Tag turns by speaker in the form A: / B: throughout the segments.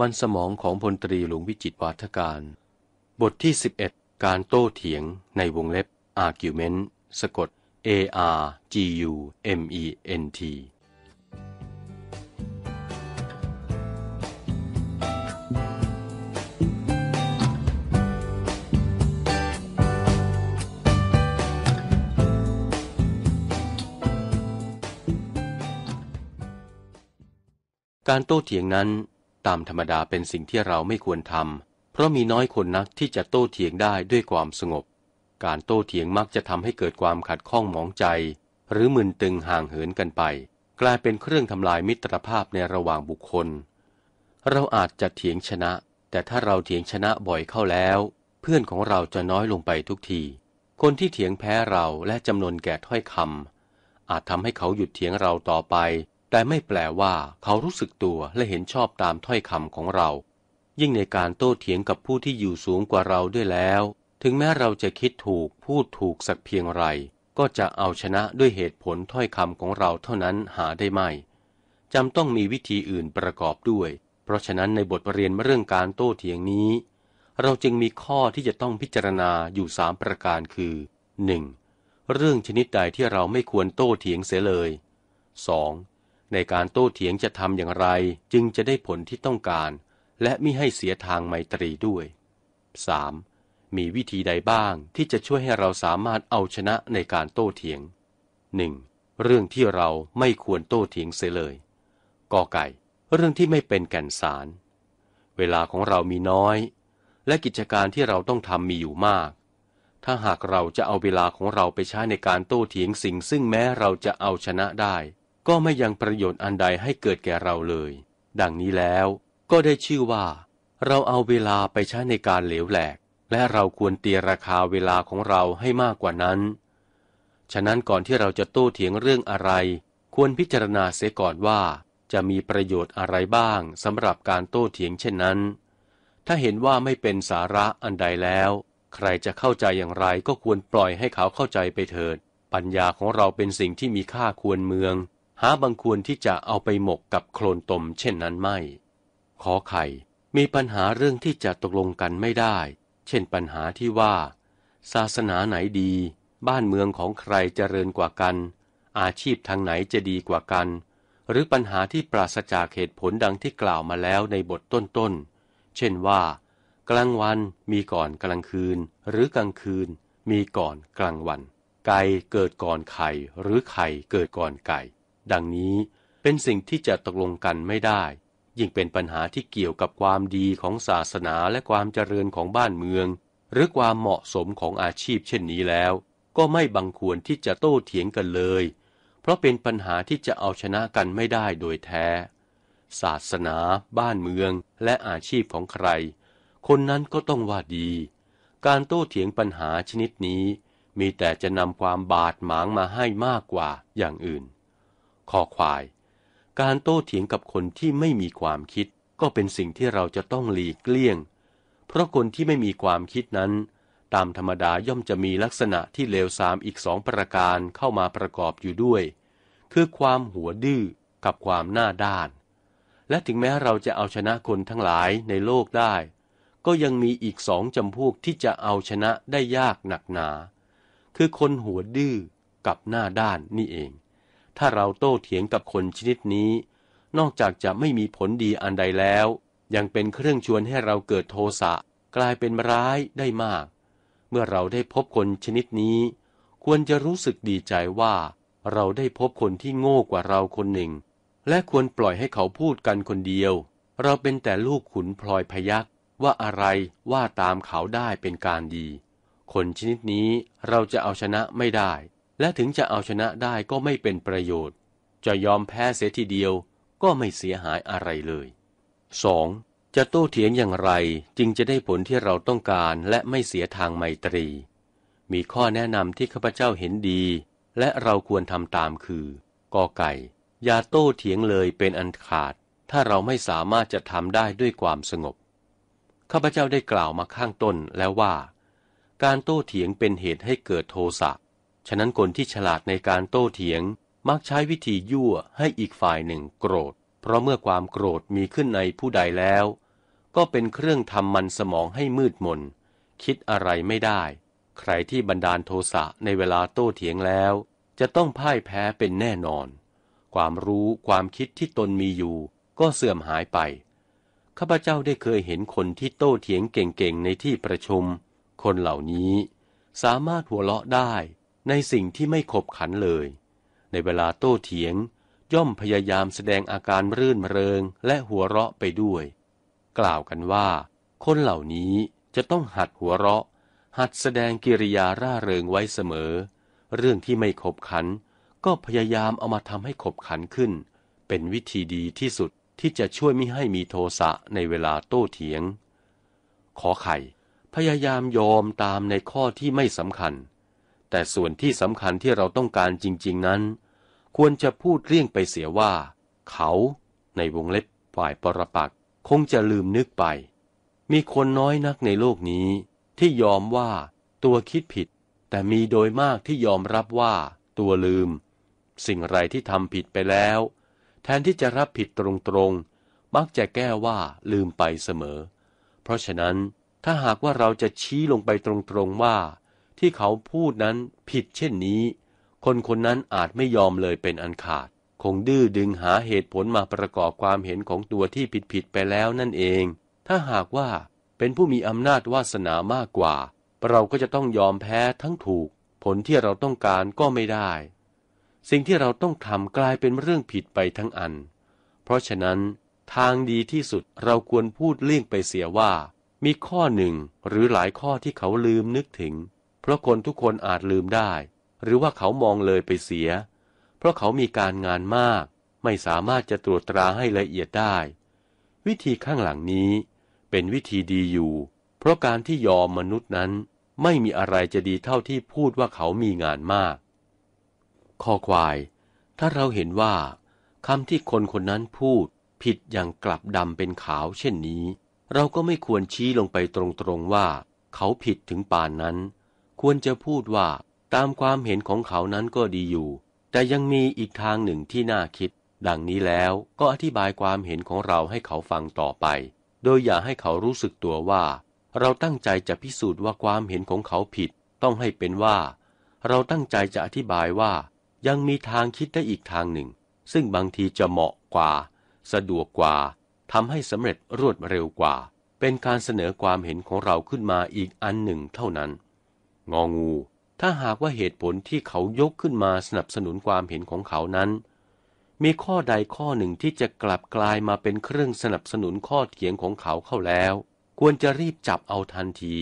A: มันสมองของพลตรีหลวงวิจิตวาทการ บทที่ 11 การโต้เถียงในวงเล็บ argument สกด a r g u m e n t การโต้เถียงนั้นตามธรรมดาเป็นสิ่งที่เราไม่ควรทำ เพราะมีน้อยคนนักที่จะโต้เถียงได้ด้วยความสงบ การโต้เถียงมักจะทำให้เกิดความขัดข้องหมองใจ หรือมึนตึงห่างเหินกันไป กลายเป็นเครื่องทำลายมิตรภาพในระหว่างบุคคล เราอาจจะเถียงชนะ แต่ถ้าเราเถียงชนะบ่อยเข้าแล้ว เพื่อนของเราจะน้อยลงไปทุกทีคนที่เถียงแพ้เราและจำนวนแก่ถ้อยคำอาจทำให้เขาหยุดเถียงเราต่อไปแต่ไม่แปลว่าเขารู้สึกตัวและเห็นชอบตามถ้อยคำของเรา ยิ่งในการโต้เถียงกับผู้ที่อยู่สูงกว่าเราด้วยแล้ว ถึงแม้เราจะคิดถูกพูดถูกสักเพียงไร ก็จะเอาชนะด้วยเหตุผลถ้อยคำของเราเท่านั้นหาได้ไม่จำต้องมีวิธีอื่นประกอบด้วย เพราะฉะนั้นในบทเรียนเรื่องการโต้เถียงนี้ เราจึงมีข้อที่จะต้องพิจารณาอยู่สามประการคือ 1. เรื่องชนิดใดที่เราไม่ควรโต้เถียงเสียเลย 2. ในการโต้เถียงจะทำอย่างไร จึงจะได้ผลที่ต้องการ และมิให้เสียทางไมตรีด้วย 3. มีวิธีใดบ้างที่จะช่วยให้เราสามารถเอาชนะในการโต้เถียง 1. เรื่องที่เราไม่ควรโต้เถียงเสียเลยกอไก่ เรื่องที่ไม่เป็นแก่นสาร เวลาของเรามีน้อย และกิจการที่เราต้องทำมีอยู่มาก ถ้าหากเราจะเอาเวลาของเราไปใช้ในการโต้เถียงสิ่ง ซึ่งแม้เราจะเอาชนะได้ก็ไม่ยังประโยชน์อันใดให้เกิดแก่เราเลย ดังนี้แล้วก็ได้ชื่อว่า เราเอาเวลาไปใช้ในการเหลวแหลก และเราควรตีราคาเวลาของเราให้มากกว่านั้น ฉะนั้นก่อนที่เราจะโต้เถียงเรื่องอะไร ควรพิจารณาเสียก่อนว่า จะมีประโยชน์อะไรบ้างสำหรับการโต้เถียงเช่นนั้น ถ้าเห็นว่าไม่เป็นสาระอันใดแล้ว ใครจะเข้าใจอย่างไรก็ควรปล่อยให้เขาเข้าใจไปเถิด ปัญญาของเราเป็นสิ่งที่มีค่าควรเมืองหาบังควรที่จะเอาไปหมกกับโคลนตม เช่นนั้นไม่ ขอไข่ มีปัญหาเรื่องที่จะตกลงกันไม่ได้ เช่นปัญหาที่ว่า ศาสนาไหนดี บ้านเมืองของใครเจริญกว่ากัน อาชีพทางไหนจะดีกว่ากัน หรือปัญหาที่ปราศจากเหตุผลดังที่กล่าวมาแล้วในบทต้น ๆ เช่นว่ากลางวันมีก่อนกลางคืน หรือกลางคืน มีก่อนกลางวัน ไก่เกิดก่อนไข่หรือไข่เกิดก่อนไก่ดังนี้เป็นสิ่งที่จะตกลงกันไม่ได้ ยิ่งเป็นปัญหาที่เกี่ยวกับความดีของศาสนาและความเจริญของบ้านเมือง หรือความเหมาะสมของอาชีพเช่นนี้แล้วก็ไม่บังควรที่จะโต้เถียงกันเลย เพราะเป็นปัญหาที่จะเอาชนะกันไม่ได้โดยแท้ ศาสนาบ้านเมืองและอาชีพของใคร คนนั้นก็ต้องว่าดี การโต้เถียงปัญหาชนิดนี้ มีแต่จะนำความบาดหมางมาให้มากกว่าอย่างอื่นคอควาย การโต้เถียงกับคนที่ไม่มีความคิด ก็เป็นสิ่งที่เราจะต้องหลีกเลี่ยง เพราะคนที่ไม่มีความคิดนั้น ตามธรรมดาย่อมจะมีลักษณะที่เลวทรามอีกสองประการเข้ามาประกอบอยู่ด้วย คือความหัวดื้อกับความหน้าด้าน และถึงแม้เราจะเอาชนะคนทั้งหลายในโลกได้ ก็ยังมีอีกสองจำพวกที่จะเอาชนะได้ยากหนักหนา คือคนหัวดื้อกับหน้าด้านนี่เองถ้าเราโต้เถียงกับคนชนิดนี้ นอกจากจะไม่มีผลดีอันใดแล้ว ยังเป็นเครื่องชวนให้เราเกิดโทสะกลายเป็นร้ายได้มาก เมื่อเราได้พบคนชนิดนี้ ควรจะรู้สึกดีใจว่า เราได้พบคนที่โง่กว่าเราคนหนึ่ง และควรปล่อยให้เขาพูดกันคนเดียว เราเป็นแต่ลูกขุนพลอยพยักว่าอะไรว่าตามเขาได้เป็นการดี คนชนิดนี้เราจะเอาชนะไม่ได้และถึงจะเอาชนะได้ก็ไม่เป็นประโยชน์ จะยอมแพ้เสียทีเดียวก็ไม่เสียหายอะไรเลย 2. จะโต้เถียงอย่างไรจึงจะได้ผลที่เราต้องการและไม่เสียทางไมตรี มีข้อแนะนำที่ข้าพเจ้าเห็นดี และเราควรทำตามคือกอไก่ อย่าโต้เถียงเลยเป็นอันขาด ถ้าเราไม่สามารถจะทำได้ด้วยความสงบ ข้าพเจ้าได้กล่าวมาข้างต้นแล้วว่า การโต้เถียงเป็นเหตุให้เกิดโทสะฉะนั้น คนที่ฉลาดในการโต้เถียงมักใช้วิธียั่วให้อีกฝ่ายหนึ่งโกรธ เพราะเมื่อความโกรธมีขึ้นในผู้ใดแล้ว ก็เป็นเครื่องทำมันสมองให้มืดมนคิดอะไรไม่ได้ ใครที่บันดาลโทสะในเวลาโต้เถียงแล้ว จะต้องพ่ายแพ้เป็นแน่นอน ความรู้ความคิดที่ตนมีอยู่ ก็เสื่อมหายไป ข้าพเจ้าได้เคยเห็นคนที่โต้เถียงเก่งๆ ในที่ประชุม คนเหล่านี้สามารถหัวเราะได้ในสิ่งที่ไม่ขบขันเลย ในเวลาโต้เถียง ย่อมพยายามแสดงอาการรื่นเริงและหัวเราะไปด้วย กล่าวกันว่า คนเหล่านี้จะต้องหัดหัวเราะ หัดแสดงกิริยาร่าเริงไว้เสมอ เรื่องที่ไม่ขบขัน ก็พยายามเอามาทำให้ขบขันขึ้น เป็นวิธีดีที่สุดที่จะช่วยไม่ให้มีโทสะในเวลาโต้เถียง ขอไข่พยายามยอมตามในข้อที่ไม่สำคัญแต่ส่วนที่สำคัญที่เราต้องการจริงๆนั้น ควรจะพูดเลี่ยงไปเสียว่า เขาในวงเล็บฝ่ายปรปักคงจะลืมนึกไป มีคนน้อยนักในโลกนี้ ที่ยอมว่า ตัวคิดผิด แต่มีโดยมากที่ยอมรับว่า ตัวลืม สิ่งไรที่ทำผิดไปแล้ว แทนที่จะรับผิดตรงๆมักจะแก้ว่าลืมไปเสมอ เพราะฉะนั้นถ้าหากว่าเราจะชี้ลงไปตรงๆว่าที่เขาพูดนั้นผิดเช่นนี้ คนคนนั้นอาจไม่ยอมเลยเป็นอันขาด คงดื้อดึงหาเหตุผลมาประกอบความเห็นของตัวที่ผิดผิดไปแล้วนั่นเอง ถ้าหากว่าเป็นผู้มีอำนาจวาสนามากกว่า เราก็จะต้องยอมแพ้ทั้งถูกผลที่เราต้องการก็ไม่ได้ สิ่งที่เราต้องทำกลายเป็นเรื่องผิดไปทั้งอัน เพราะฉะนั้น ทางดีที่สุดเราควรพูดเลี่ยงไปเสียว่า มีข้อหนึ่ง หรือหลายข้อที่เขาลืมนึกถึงเพราะคนทุกคนอาจลืมได้ หรือว่าเขามองเลยไปเสีย เพราะเขามีการงานมาก ไม่สามารถจะตรวจตราให้ละเอียดได้ วิธีข้างหลังนี้เป็นวิธีดีอยู่ เพราะการที่ยอมมนุษย์นั้น ไม่มีอะไรจะดีเท่าที่พูดว่าเขามีงานมาก ข้อควาย ถ้าเราเห็นว่า คำที่คนคนนั้นพูด ผิดอย่างกลับดำเป็นขาวเช่นนี้ เราก็ไม่ควรชี้ลงไปตรงๆว่า เขาผิดถึงป่านนั้นควรจะพูดว่าตามความเห็นของเขานั้นก็ดีอยู่ แต่ยังมีอีกทางหนึ่งที่น่าคิด ดังนี้แล้วก็อธิบายความเห็นของเราให้เขาฟังต่อไป โดยอย่าให้เขารู้สึกตัวว่า เราตั้งใจจะพิสูจน์ว่าความเห็นของเขาผิด ต้องให้เป็นว่า เราตั้งใจจะอธิบายว่ายังมีทางคิดได้อีกทางหนึ่ง ซึ่งบางทีจะเหมาะกว่า สะดวกกว่า ทำให้สำเร็จรวดเร็วกว่า เป็นการเสนอความเห็นของเราขึ้นมาอีกอันหนึ่งเท่านั้นงองูถ้าหากว่าเหตุผลที่เขายกขึ้นมาสนับสนุนความเห็นของเขานั้น มีข้อใดข้อหนึ่งที่จะกลับกลายมาเป็นเครื่องสนับสนุนข้อเถียงของเขาเข้าแล้ว ควรจะรีบจับเอาทันที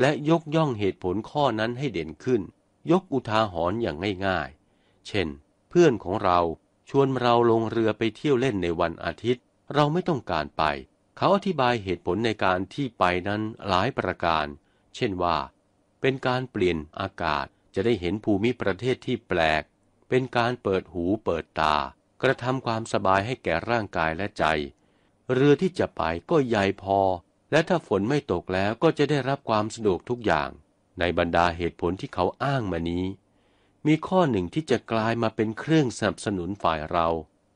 A: และยกย่องเหตุผลข้อนั้นให้เด่นขึ้น ยกอุทาหรณ์อย่างง่าย ๆ เช่น เพื่อนของเราชวนเราลงเรือไปเที่ยวเล่นในวันอาทิตย์ เราไม่ต้องการไป เขาอธิบายเหตุผลในการที่ไปนั้นหลายประการ เช่นว่าเป็นการเปลี่ยนอากาศ จะได้เห็นภูมิประเทศที่แปลก เป็นการเปิดหูเปิดตา กระทำความสบายให้แก่ร่างกายและใจ เรือที่จะไปก็ใหญ่พอ และถ้าฝนไม่ตกแล้วก็จะได้รับความสะดวกทุกอย่าง ในบรรดาเหตุผลที่เขาอ้างมานี้ มีข้อหนึ่งที่จะกลายมาเป็นเครื่องสนับสนุนฝ่ายเรา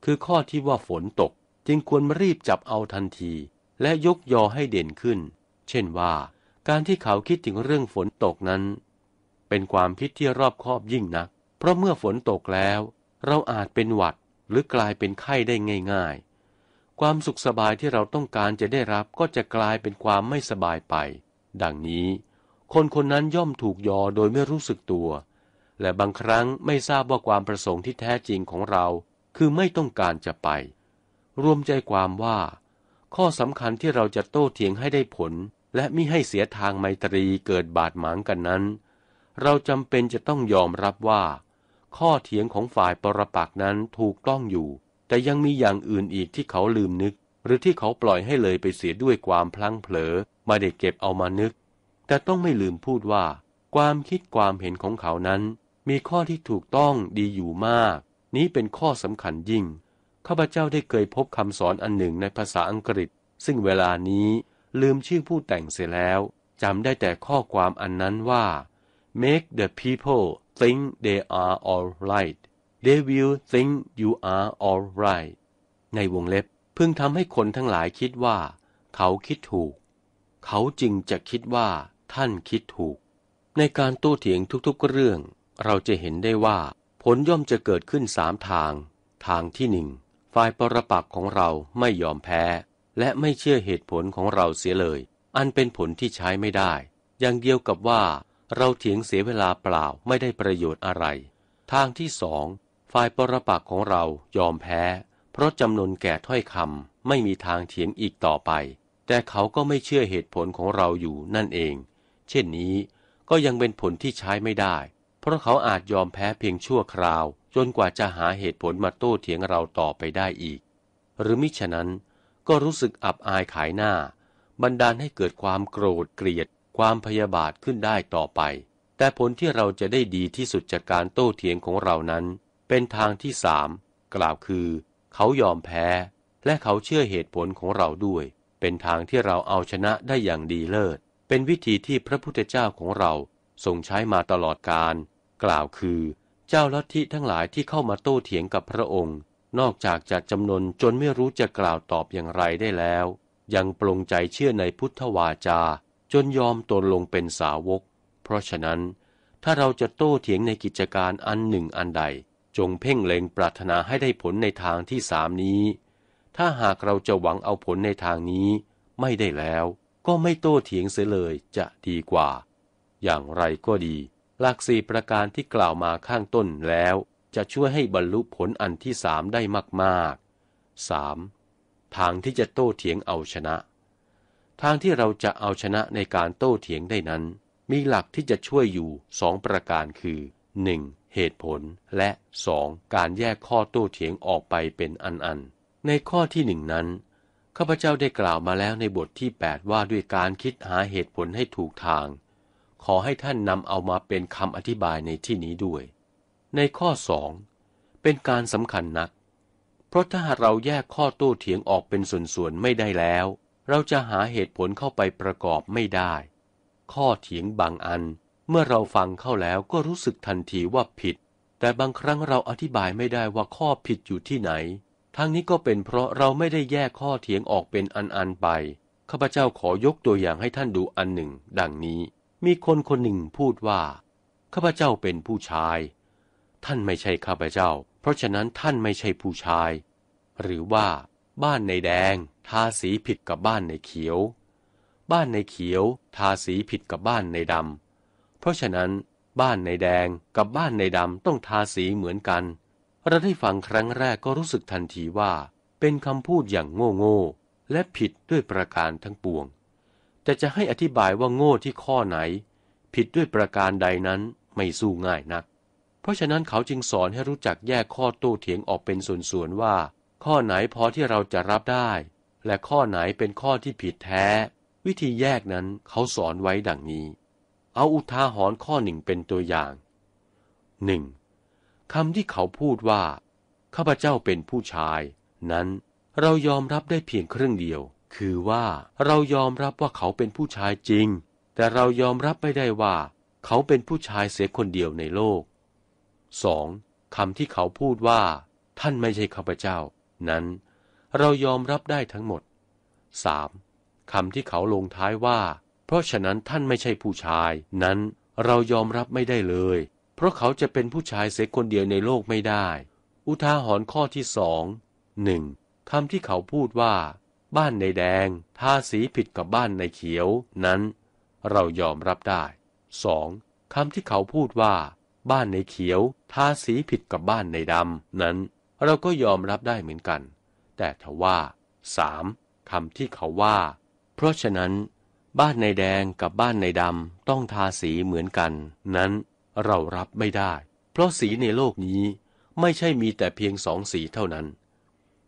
A: คือข้อที่ว่าฝนตก จึงควรมารีบจับเอาทันที และยกยอให้เด่นขึ้น เช่นว่าการที่เขาคิดถึงเรื่องฝนตกนั้น เป็นความคิดที่รอบคอบยิ่งนัก เพราะเมื่อฝนตกแล้ว เราอาจเป็นหวัดหรือกลายเป็นไข้ได้ง่าย ๆ ความสุขสบายที่เราต้องการจะได้รับก็จะกลายเป็นความไม่สบายไป ดังนี้ คนคนนั้นย่อมถูกยอโดยไม่รู้สึกตัว และบางครั้งไม่ทราบว่าความประสงค์ที่แท้จริงของเรา คือไม่ต้องการจะไป รวมใจความว่า ข้อสำคัญที่เราจะโต้เถียงให้ได้ผลและมิให้เสียทาง ไมตรีเกิดบาดหมางกันนั้น เราจำเป็นจะต้องยอมรับว่า ข้อเถียงของฝ่ายปรปักนั้นถูก ต้องอยู่ แต่ยังมีอย่างอื่นอีกที่เขาลืมนึก หรือที่เขาปล่อยให้เลยไปเสียด้วยความพลั้งเผลอไม่ได้เก็บเอามานึก แต่ต้องไม่ลืมพูดว่า ความคิดความเห็นของเขานั้น มีข้อที่ถูกต้องดีอยู่มาก นี้เป็นข้อสำคัญยิ่งข้าพเจ้าได้เคยพบคำสอนอันหนึ่งในภาษาอังกฤษ ซึ่งเวลานี้ลืมชื่อผู้แต่งเสียแล้ว จำได้แต่ข้อความอันนั้นว่า make the people think they are all right they will think you are all right ในวงเล็บเพิ่งทำให้คนทั้งหลายคิดว่า เขาคิดถูก เขาจึงจะคิดว่า ท่านคิดถูก ในการโต้เถียงทุกๆเรื่อง เราจะเห็นได้ว่า ผลย่อมจะเกิดขึ้นสามทาง ทางที่หนึ่งฝ่ายปรปักของเราไม่ยอมแพ้และไม่เชื่อเหตุผลของเราเสียเลย อันเป็นผลที่ใช้ไม่ได้ อย่างเดียวกับว่า เราเถียงเสียเวลาเปล่าไม่ได้ประโยชน์อะไร ทางที่สองฝ่ายปรปักของเรายอมแพ้ เพราะจำนวนแก่ถ้อยคำไม่มีทางเถียงอีกต่อไป แต่เขาก็ไม่เชื่อเหตุผลของเราอยู่นั่นเอง เช่นนี้ ก็ยังเป็นผลที่ใช้ไม่ได้ เพราะเขาอาจยอมแพ้เพียงชั่วคราว จนกว่าจะหาเหตุผลมาโต้เถียงเราต่อไปได้อีก หรือมิฉะนั้นก็รู้สึกอับอายขายหน้า บันดาลให้เกิดความโกรธเกลียดความพยาบาทขึ้นได้ต่อไป แต่ผลที่เราจะได้ดีที่สุดจากการโต้เถียงของเรานั้น เป็นทางที่สามกล่าวคือเขายอมแพ้ และเขาเชื่อเหตุผลของเราด้วย เป็นทางที่เราเอาชนะได้อย่างดีเลิศเป็นวิธีที่พระพุทธเจ้าของเราทรงใช้มาตลอดการกล่าวคือเจ้าลัทธิทั้งหลายที่เข้ามาโต้เถียงกับพระองค์นอกจากจะจำนวนจนไม่รู้จะกล่าวตอบอย่างไรได้แล้ว ยังปรงใจเชื่อในพุทธวาจา จนยอมตนลงเป็นสาวก เพราะฉะนั้น ถ้าเราจะโต้เถียงในกิจการอันหนึ่งอันใด จงเพ่งเล็งปรารถนาให้ได้ผลในทางที่สามนี้ ถ้าหากเราจะหวังเอาผลในทางนี้ ไม่ได้แล้ว ก็ไม่โต้เถียงเสียเลยจะดีกว่า อย่างไรก็ดี หลักสี่ประการที่กล่าวมาข้างต้นแล้วจะช่วยให้บรรลุผลอันที่สามได้มากๆ 3. ทางที่จะโต้เถียงเอาชนะ ทางที่เราจะเอาชนะในการโต้เถียงได้นั้น มีหลักที่จะช่วยอยู่สองประการคือ 1. เหตุผล และ 2. การแยกข้อโต้เถียงออกไปเป็นอันๆ ในข้อที่หนึ่งนั้น ข้าพเจ้าได้กล่าวมาแล้วในบทที่ 8 ว่าด้วยการคิดหาเหตุผลให้ถูกทาง ขอให้ท่านนำเอามาเป็นคำอธิบายในที่นี้ด้วยในข้อสอง เป็นการสำคัญนัก เพราะถ้าเราแยกข้อโต้เถียงออกเป็นส่วนๆไม่ได้แล้ว เราจะหาเหตุผลเข้าไปประกอบไม่ได้ ข้อเถียงบางอัน เมื่อเราฟังเข้าแล้วก็รู้สึกทันทีว่าผิด แต่บางครั้งเราอธิบายไม่ได้ว่าข้อผิดอยู่ที่ไหน ทั้งนี้ก็เป็นเพราะเราไม่ได้แยกข้อเถียงออกเป็นอันๆไปข้าพเจ้าขอยกตัวอย่างให้ท่านดูอันหนึ่ง ดังนี้มีคนคนหนึ่งพูดว่าข้าพเจ้าเป็นผู้ชายท่านไม่ใช่ข้าพเจ้า เพราะฉะนั้นท่านไม่ใช่ผู้ชาย หรือว่า บ้านในแดง ทาสีผิดกับบ้านในเขียว บ้านในเขียวทาสีผิดกับบ้านในดำ เพราะฉะนั้นบ้านในแดงกับบ้านในดำต้องทาสีเหมือนกัน เราได้ฟังครั้งแรกก็รู้สึกทันทีว่า เป็นคำพูดอย่างโง่โง่และผิดด้วยประการทั้งปวง แต่จะให้อธิบายว่าโง่ที่ข้อไหน ผิดด้วยประการใดนั้นไม่สู้ง่ายนักเพราะฉะนั้นเขาจึงสอนให้รู้จักแยกข้อโต้เถียงออกเป็นส่วนๆว่า ข้อไหนพอที่เราจะรับได้ และข้อไหนเป็นข้อที่ผิดแท้ วิธีแยกนั้นเขาสอนไว้ดังนี้ เอาอุทาหรณ์ข้อหนึ่งเป็นตัวอย่างหนึ่งคำที่เขาพูดว่าข้าพเจ้าเป็นผู้ชาย นั้น เรายอมรับได้เพียงครึ่งเดียว คือว่าเรายอมรับว่าเขาเป็นผู้ชายจริง แต่เรายอมรับไม่ได้ว่า เขาเป็นผู้ชายเสียคนเดียวในโลกสองคำที่เขาพูดว่า ท่านไม่ใช่ข้าพเจ้า นั้น เรายอมรับได้ทั้งหมดสามคำที่เขาลงท้ายว่า เพราะฉะนั้นท่านไม่ใช่ผู้ชาย นั้น เรายอมรับไม่ได้เลย เพราะเขาจะเป็นผู้ชายเสียคนเดียวในโลกไม่ได้ อุทาหรณ์ข้อที่สองหนึ่งคำที่เขาพูดว่า บ้านในแดงทาสีผิดกับบ้านในเขียว นั้น เรายอมรับได้สองคำที่เขาพูดว่าบ้านในเขียวทาสีผิดกับบ้านในดำนั้นเราก็ยอมรับได้เหมือนกัน แต่ทว่าสามคำที่เขาว่า เพราะฉะนั้น บ้านในแดงกับบ้านในดำต้องทาสีเหมือนกัน นั้นเรารับไม่ได้ เพราะสีในโลกนี้ไม่ใช่มีแต่เพียงสองสีเท่านั้น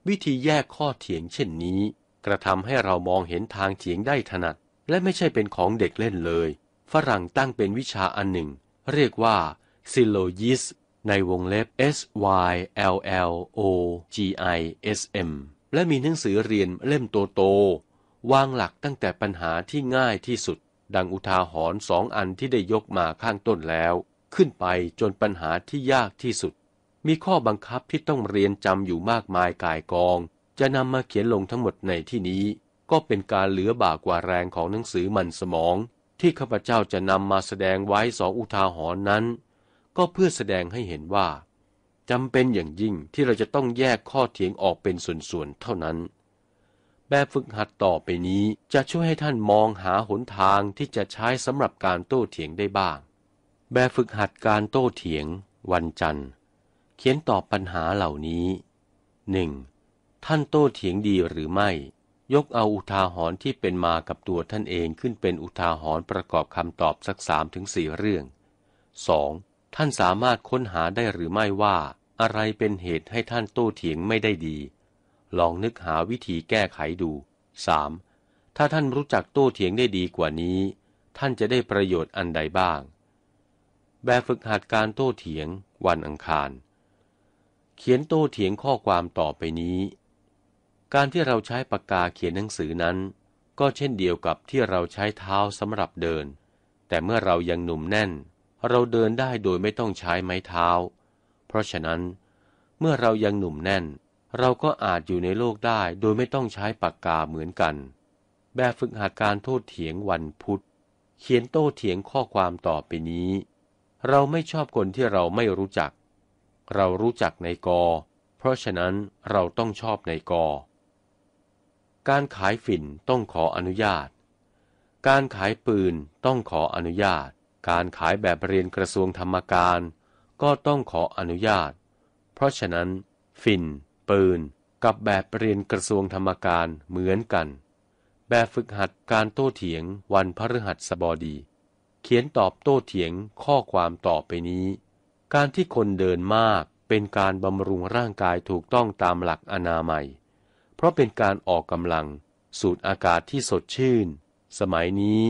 A: วิธีแยกข้อเถียงเช่นนี้ กระทำให้เรามองเห็นทางเถียงได้ถนัด และไม่ใช่เป็นของเด็กเล่นเลย ฝรั่งตั้งเป็นวิชาอันหนึ่ง เรียกว่าซิโลยิสในวงเล็บ S Y L L O G I S M และมีหนังสือเรียนเล่มโตๆวางหลักตั้งแต่ปัญหาที่ง่ายที่สุด ดังอุทาหรณ์สองอันที่ได้ยกมาข้างต้นแล้ว ขึ้นไปจนปัญหาที่ยากที่สุด มีข้อบังคับที่ต้องเรียนจำอยู่มากมายกายกอง จะนำมาเขียนลงทั้งหมดในที่นี้ ก็เป็นการเหลือบากว่าแรงของหนังสือมันสมอง ที่ข้าพเจ้าจะนำมาแสดงไว้สองอุทาหรณ์นั้นก็เพื่อแสดงให้เห็นว่าจำเป็นอย่างยิ่งที่เราจะต้องแยกข้อเถียงออกเป็นส่วนๆ เท่านั้น แบบฝึกหัดต่อไปนี้จะช่วยให้ท่านมองหาหนทางที่จะใช้สำหรับการโต้เถียงได้บ้าง แบบฝึกหัดการโต้เถียง วันจันทร์เขียนตอบปัญหาเหล่านี้ 1. ท่านโต้เถียงดีหรือไม่ ยกเอาอุทาหรณ์ที่เป็นมากับตัวท่านเองขึ้นเป็นอุทาหรณ์ประกอบคำตอบสักสามถึงสี่เรื่อง 2. ท่านสามารถค้นหาได้หรือไม่ว่า อะไรเป็นเหตุให้ท่านโต้เถียงไม่ได้ดี ลองนึกหาวิธีแก้ไขดู 3. ถ้าท่านรู้จักโต้เถียงได้ดีกว่านี้ ท่านจะได้ประโยชน์อันใดบ้าง แบบฝึกหัดการโต้เถียง วันอังคาร เขียนโต้เถียงข้อความต่อไปนี้ การที่เราใช้ปากกาเขียนหนังสือนั้นก็เช่นเดียวกับที่เราใช้เท้าสำหรับเดิน แต่เมื่อเรายังหนุ่มแน่นเราเดินได้โดยไม่ต้องใช้ไม้เท้า เพราะฉะนั้น เมื่อเรายังหนุ่มแน่น เราก็อาจอยู่ในโลกได้โดยไม่ต้องใช้ปากกาเหมือนกัน แบบฝึกหัดการโทษเถียงวันพุธ เขียนโต้เถียงข้อความต่อไปนี้ เราไม่ชอบคนที่เราไม่รู้จัก เรารู้จักในกอ เพราะฉะนั้นเราต้องชอบในกอ การขายฝิ่นต้องขออนุญาต การขายปืนต้องขออนุญาตการขายแบบเรียนกระทรวงธรรมการก็ต้องขออนุญาต เพราะฉะนั้น ฟินปืนกับแบบเรียนกระทรวงธรรมการเหมือนกัน แบบฝึกหัดการโต้เถียงวันพฤหัสบดี เขียนตอบโต้เถียงข้อความต่อไปนี้ การที่คนเดินมากเป็นการบำรุงร่างกายถูกต้องตามหลักอนามัยเพราะเป็นการออกกำลังสูดอากาศที่สดชื่น สมัยนี้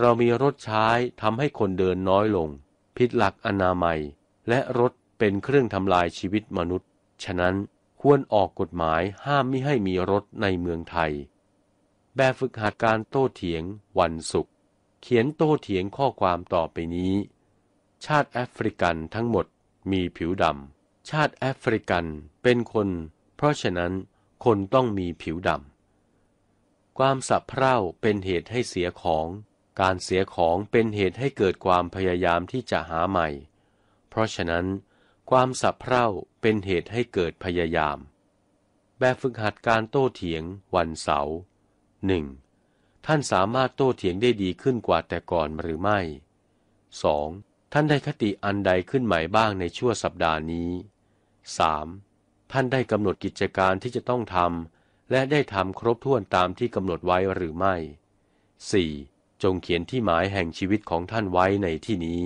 A: เรามีรถใช้ทำให้คนเดินน้อยลงผิดหลักอนามัย และรถเป็นเครื่องทำลายชีวิตมนุษย์ฉะนั้นควรออกกฎหมายห้ามไม่ให้มีรถในเมืองไทยแบบฝึกหัดการโต้เถียง วันศุกร์เขียนโต้เถียงข้อความต่อไปนี้ ชาติแอฟริกันทั้งหมดมีผิวดำชาติแอฟริกันเป็นคน เพราะฉะนั้นคนต้องมีผิวดำความสับเพร่าเป็นเหตุให้เสียของการเสียของเป็นเหตุให้เกิดความพยายามที่จะหาใหม่ เพราะฉะนั้น ความสับเพร่าเป็นเหตุให้เกิดพยายาม แบบฝึกหัดการโต้เถียงวันเสาร์หนึ่งท่านสามารถโต้เถียงได้ดีขึ้นกว่าแต่ก่อนหรือไม่ 2. ท่านได้คติอันใดขึ้นใหม่บ้างในชั่วสัปดาห์นี้ 3. ท่านได้กำหนดกิจการที่จะต้องทำและได้ทำครบถ้วนตามที่กำหนดไว้หรือไม่ 4. จงเขียนที่หมายแห่งชีวิตของท่านไว้ในที่นี้